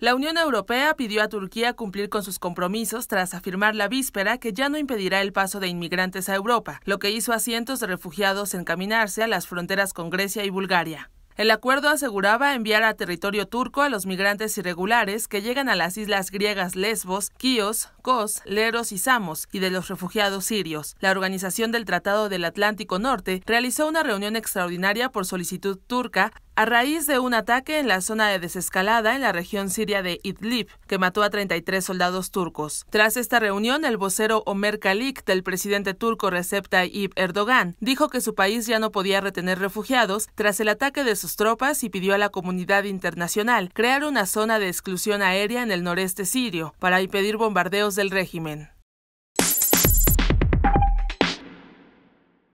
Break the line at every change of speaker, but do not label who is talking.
La Unión Europea pidió a Turquía cumplir con sus compromisos tras afirmar la víspera que ya no impedirá el paso de inmigrantes a Europa, lo que hizo a cientos de refugiados encaminarse a las fronteras con Grecia y Bulgaria. El acuerdo aseguraba enviar a territorio turco a los migrantes irregulares que llegan a las islas griegas Lesbos, Kios, Kos, Leros y Samos y de los refugiados sirios. La Organización del Tratado del Atlántico Norte realizó una reunión extraordinaria por solicitud turca a raíz de un ataque en la zona de desescalada en la región siria de Idlib, que mató a 33 soldados turcos. Tras esta reunión, el vocero Omer Kalik del presidente turco Recep Tayyip Erdogan dijo que su país ya no podía retener refugiados tras el ataque de sus tropas y pidió a la comunidad internacional crear una zona de exclusión aérea en el noreste sirio para impedir bombardeos del régimen.